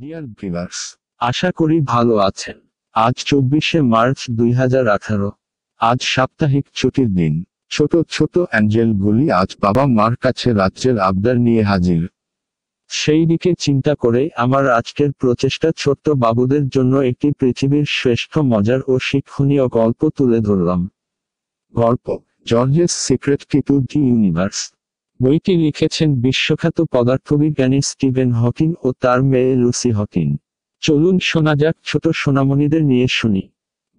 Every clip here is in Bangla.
ডিয়ার ভিভার্স আশা করি ভালো আছেন আজ চব্বিশে মার্চ দুই আজ সাপ্তাহিক ছুটির দিন ছোট ছোট অ্যাঞ্জেলগুলি আজ বাবা মার কাছে রাজ্যের আবদার নিয়ে হাজির সেই দিকে চিন্তা করে আমার আজকের প্রচেষ্টা ছোট্ট বাবুদের জন্য একটি পৃথিবীর শ্রেষ্ঠ মজার ও শিক্ষণীয় গল্প তুলে ধরলাম গল্প George's secret key to the universe বইটি লিখেছেন বিশ্বখ্যাত পদার্থবিজ্ঞানী স্টিভেন হকিং ও তার মেয়ে লুসি হকিং চলুন শোনা যাক ছোট সোনামণিদের নিয়ে শুনি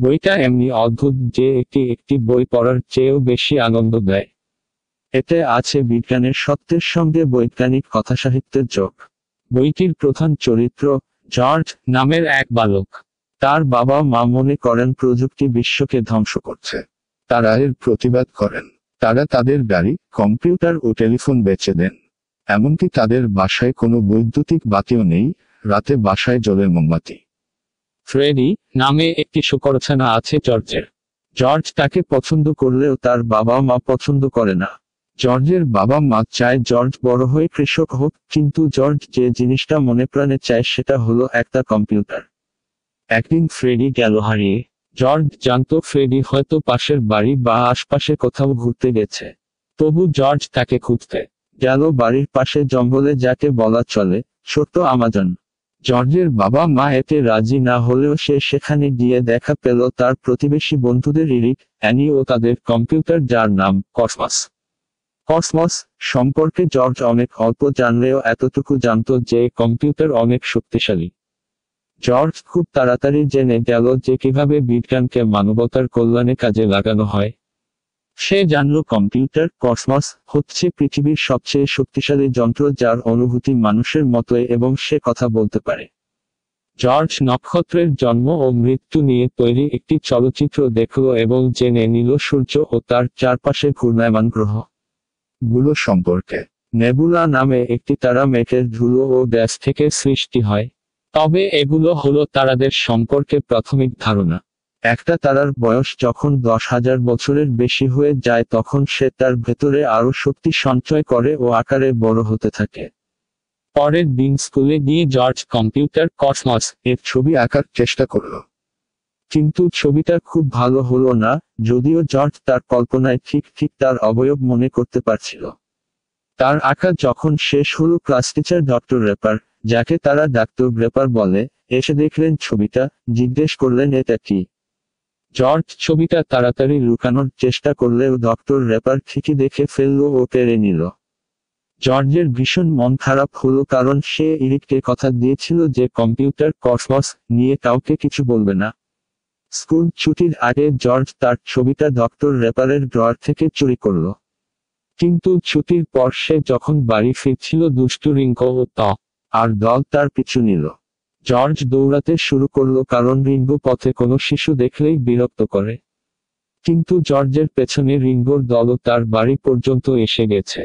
বইটা এমনি অদ্ভুত যে এটি একটি বই পড়ার চেয়েও বেশি আনন্দ দেয় এতে আছে বিজ্ঞানের সত্যের সঙ্গে বৈজ্ঞানিক কথাসাহিত্যের যোগ বইটির প্রধান চরিত্র জর্জ নামের এক বালক তার বাবা মা মনে করেন প্রযুক্তি বিশ্বকে ধ্বংস করছে তারা এর প্রতিবাদ করেন তারা তাদের গাড়ি কম্পিউটার ও টেলিফোন বেচে দেন এমনকি তাদের বাসায় কোনো বৈদ্যুতিক বাতিও নেই রাতে বাসায় জলের মোমবাতি ফ্রেডি নামে একটি সুকরছানা আছে জর্জের জর্জ তাকে পছন্দ করলেও তার বাবা মা পছন্দ করে না জর্জের বাবা মা চায় জর্জ বড় হয়ে কৃষক হোক কিন্তু জর্জ যে জিনিসটা মনে প্রাণে চায় সেটা হলো একটা কম্পিউটার একদিন ফ্রেডি গেল হারিয়ে জর্জ জানত ফ্রেডি হয়তো পাশের বাড়ি বা আশপাশে কোথাও ঘুরতে গেছে তবু জর্জ তাকে খুঁজতে গেল বাড়ির পাশে জঙ্গলে যাকে বলা চলে ছোট্ট আমাজন জর্জের বাবা মা এতে রাজি না হলেও সে সেখানে গিয়ে দেখা পেল তার প্রতিবেশী বন্ধুদের ইরিক অ্যানি ও তাদের কম্পিউটার যার নাম কসমাস কসমস সম্পর্কে জর্জ অনেক অল্প জানলেও এতটুকু জানত যে কম্পিউটার অনেক শক্তিশালী জর্জ খুব তাড়াতাড়ি জেনে গেল যে কিভাবে বিজ্ঞানকে মানবতার কল্যাণে কাজে লাগানো হয় সে জানল কম্পিউটার কসমস হচ্ছে পৃথিবীর সবচেয়ে শক্তিশালী যন্ত্র যার অনুভূতি মানুষের মতোই এবং সে কথা বলতে পারে জর্জ নক্ষত্রের জন্ম ও মৃত্যু নিয়ে তৈরি একটি চলচ্চিত্র দেখল এবং জেনে নিল সূর্য ও তার চারপাশে ঘূর্ণায়মান গ্রহ গুলো সম্পর্কে নেবুলা নামে একটি তারা মেঘের ধুলো ও গ্যাস থেকে সৃষ্টি হয় তবে এগুলো হলো তারাদের সম্পর্কে প্রাথমিক ধারণা একটা তারার বয়স যখন দশ হাজার বছরের বেশি হয়ে যায় তখন সে তার ভেতরে আরো শক্তি সঞ্চয় করে ও আকারে বড় হতে থাকে পরের দিন স্কুলে গিয়ে জর্জ কম্পিউটার কসমস এর ছবি আঁকার চেষ্টা করল কিন্তু ছবিটা খুব ভালো হলো না যদিও জর্জ তার কল্পনায় ঠিক ঠিক তার অবয়ব মনে করতে পারছিল তার আঁকা যখন শেষ হলো ক্লাস টিচার ডক্টর রেপার যাকে তারা ডাক্তার গ্রেপার বলে এসে দেখলেন ছবিটা জিজ্ঞেস করলেন এটা কি জর্জ ছবিটা তাড়াতাড়ি লুকানোর চেষ্টা করলেও ডক্টর রেপার ঠিকই দেখে ফেলল ও পেরে নিল জর্জের ভীষণ মন খারাপ হলো কারণ সে ইরিককে কথা দিয়েছিল যে কম্পিউটার কসমস নিয়ে কাউকে কিছু বলবে না স্কুল ছুটির আগে জর্জ তার ছবিটা ডক্টর রেপারের ড্রয়ার থেকে চুরি করল কিন্তু ছুটির পর সে যখন বাড়ি ফিরছিল দুষ্টু রিঙ্ক ও ত্বক আর দল তার পিছু নিল জর্জ দৌড়াতে শুরু করলো কারণ রিঙ্গো পথে কোনো শিশু দেখলেই বিরক্ত করে কিন্তু জর্জের পেছনে রিঙ্গোর দলও তার বাড়ি পর্যন্ত এসে গেছে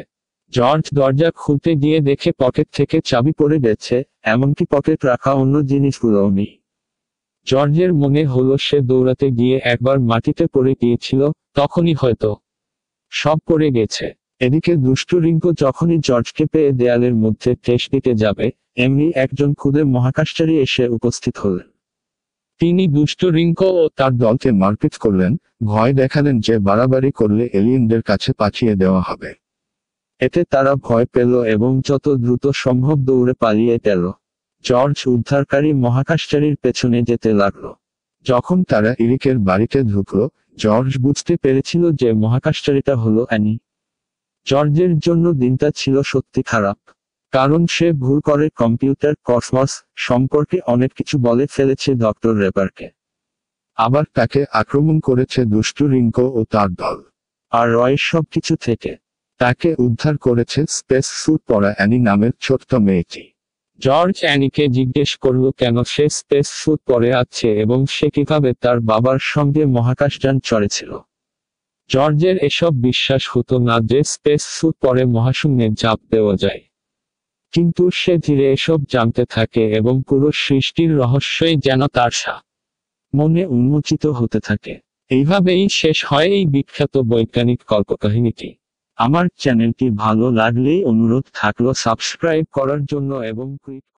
জর্জ দরজা খুলতে গিয়ে দেখে পকেট থেকে চাবি পড়ে গেছে এমনকি পকেট রাখা অন্য জিনিসগুলোও নেই জর্জের মনে হলো সে দৌড়াতে গিয়ে একবার মাটিতে পড়ে গিয়েছিল তখনই হয়তো সব পড়ে গেছে এদিকে দুষ্টু রিঙ্কু যখনই জর্জকে পেয়ে দেয়ালের মধ্যে ঠেস দিতে যাবে এমনি একজন খুদে মহাকাশচারী এসে উপস্থিত হলেন তিনি দুষ্ট রিঙ্ক ও তার দলকে মারপিট করলেন ভয় দেখালেন যে বাড়াবাড়ি করলে এলিয়েনদের কাছে পাঠিয়ে দেওয়া হবে এতে তারা ভয় পেল এবং যত দ্রুত সম্ভব দৌড়ে পালিয়ে গেল জর্জ উদ্ধারকারী মহাকাশচারীর পেছনে যেতে লাগল যখন তারা ইরিকের বাড়িতে ঢুকল জর্জ বুঝতে পেরেছিল যে মহাকাশচারীটা হলো অ্যানি জর্জের জন্য দিনটা ছিল সত্যি খারাপ কারণ সে ভুল করে কম্পিউটার কসমস সম্পর্কে অনেক কিছু বলে ফেলেছে ডক্টর রেপারকে আবার তাকে আক্রমণ করেছে দুষ্টু রিঙ্ক ও তার দল আর রয় সবকিছু থেকে তাকে উদ্ধার করেছে স্পেস স্যুট পরা অ্যানি নামের ছোট্ট মেয়েটি জর্জ অ্যানিকে জিজ্ঞেস করল কেন সে স্পেস স্যুট পরে আছে এবং সে কিভাবে তার বাবার সঙ্গে মহাকাশযান চড়েছিল জর্জের এসব বিশ্বাস হতো না যে স্পেস স্যুট পরে মহাশূন্যে চাপ দেওয়া যায় কিন্তু সে ধীরে এসব জানতে থাকে এবং পুরো সৃষ্টির রহস্যই যেন তার সা মনে উন্মোচিত হতে থাকে এইভাবেই শেষ হয় এই বিখ্যাত বৈজ্ঞানিক কল্পকাহিনীটি আমার চ্যানেলটি ভালো লাগলে অনুরোধ থাকলো সাবস্ক্রাইব করার জন্য এবং ক্লিক